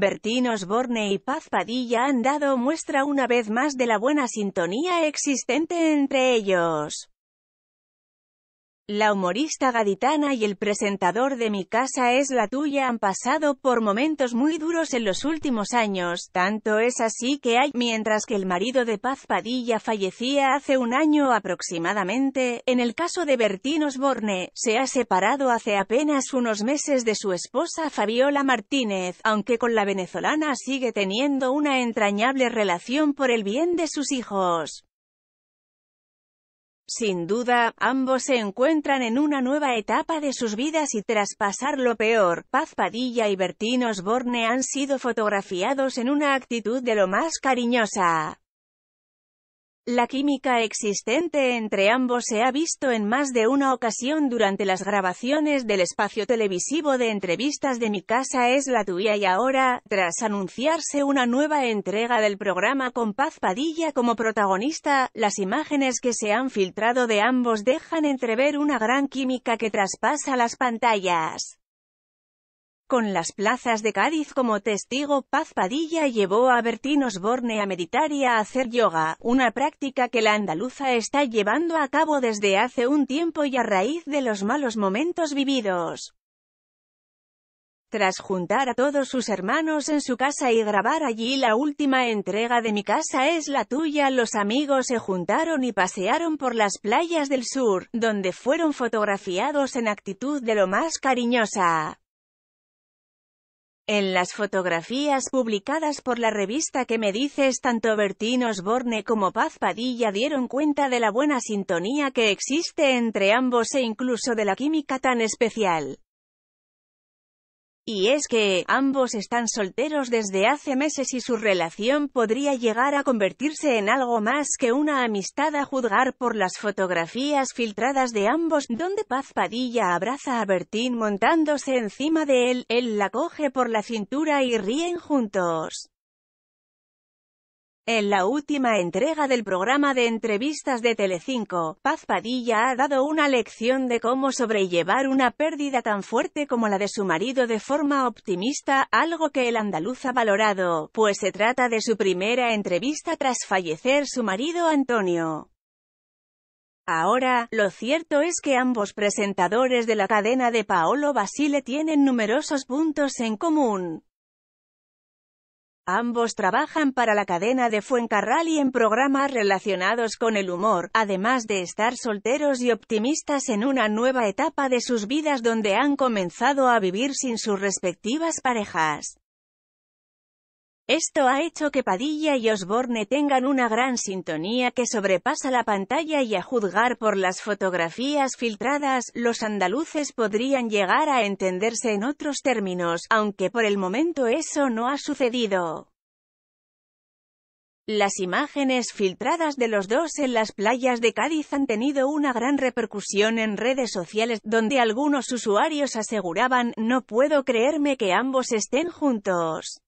Bertín Osborne y Paz Padilla han dado muestra una vez más de la buena sintonía existente entre ellos. La humorista gaditana y el presentador de Mi casa es la tuya han pasado por momentos muy duros en los últimos años, tanto es así que hay, mientras que el marido de Paz Padilla fallecía hace un año aproximadamente, en el caso de Bertín Osborne, se ha separado hace apenas unos meses de su esposa Fabiola Martínez, aunque con la venezolana sigue teniendo una entrañable relación por el bien de sus hijos. Sin duda, ambos se encuentran en una nueva etapa de sus vidas y tras pasar lo peor, Paz Padilla y Bertín Osborne han sido fotografiados en una actitud de lo más cariñosa. La química existente entre ambos se ha visto en más de una ocasión durante las grabaciones del espacio televisivo de entrevistas de Mi casa es la tuya y ahora, tras anunciarse una nueva entrega del programa con Paz Padilla como protagonista, las imágenes que se han filtrado de ambos dejan entrever una gran química que traspasa las pantallas. Con las plazas de Cádiz como testigo, Paz Padilla llevó a Bertín Osborne a meditar y a hacer yoga, una práctica que la andaluza está llevando a cabo desde hace un tiempo y a raíz de los malos momentos vividos. Tras juntar a todos sus hermanos en su casa y grabar allí la última entrega de Mi casa es la tuya, los amigos se juntaron y pasearon por las playas del sur, donde fueron fotografiados en actitud de lo más cariñosa. En las fotografías publicadas por la revista que me dices tanto Bertín Osborne como Paz Padilla dieron cuenta de la buena sintonía que existe entre ambos e incluso de la química tan especial y es que, ambos están solteros desde hace meses y su relación podría llegar a convertirse en algo más que una amistad a juzgar por las fotografías filtradas de ambos, donde Paz Padilla abraza a Bertín montándose encima de él, él la coge por la cintura y ríen juntos. En la última entrega del programa de entrevistas de Telecinco, Paz Padilla ha dado una lección de cómo sobrellevar una pérdida tan fuerte como la de su marido de forma optimista, algo que el andaluz ha valorado, pues se trata de su primera entrevista tras fallecer su marido Antonio. Ahora, lo cierto es que ambos presentadores de la cadena de Paolo Basile tienen numerosos puntos en común. Ambos trabajan para la cadena de Fuencarral y en programas relacionados con el humor, además de estar solteros y optimistas en una nueva etapa de sus vidas donde han comenzado a vivir sin sus respectivas parejas. Esto ha hecho que Padilla y Osborne tengan una gran sintonía que sobrepasa la pantalla y a juzgar por las fotografías filtradas, los andaluces podrían llegar a entenderse en otros términos, aunque por el momento eso no ha sucedido. Las imágenes filtradas de los dos en las playas de Cádiz han tenido una gran repercusión en redes sociales, donde algunos usuarios aseguraban, no puedo creerme que ambos estén juntos.